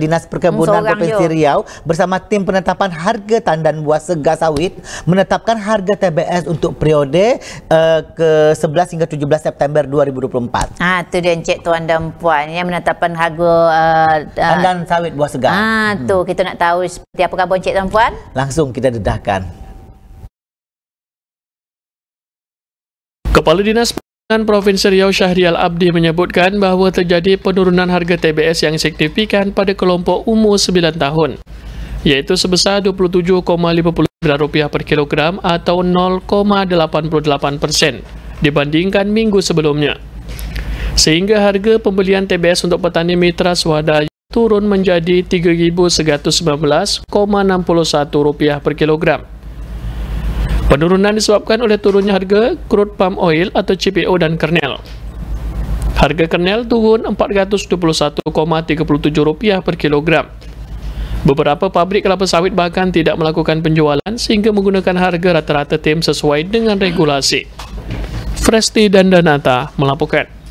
Dinas Perkebunan Provinsi Riau bersama tim penetapan harga tandan buah segar sawit menetapkan harga TBS untuk periode uh, ke 11 hingga 17 September 2024. Ah tu dia encik tuan dan puan yang menetapkan harga uh, tandan sawit buah segar. Ah hmm. tu kita nak tahu seperti apa khabar encik dan puan? Langsung kita dedahkan. Kepala Dinas dan Provinsi Riau Syahrial Abdi menyebutkan bahwa terjadi penurunan harga TBS yang signifikan pada kelompok umur 9 tahun, yaitu sebesar RM27.59 per kilogram atau 0.88 persen dibandingkan minggu sebelumnya. Sehingga harga pembelian TBS untuk petani mitra swadaya turun menjadi RM3,119.61 per kilogram Penurunan disebabkan oleh turunnya harga crude palm oil atau CPO dan kernel. Harga kernel turun 421,37 rupiah per kilogram. Beberapa pabrik kelapa sawit bahkan tidak melakukan penjualan sehingga menggunakan harga rata-rata tim sesuai dengan regulasi. Fresti dan Danata melaporkan.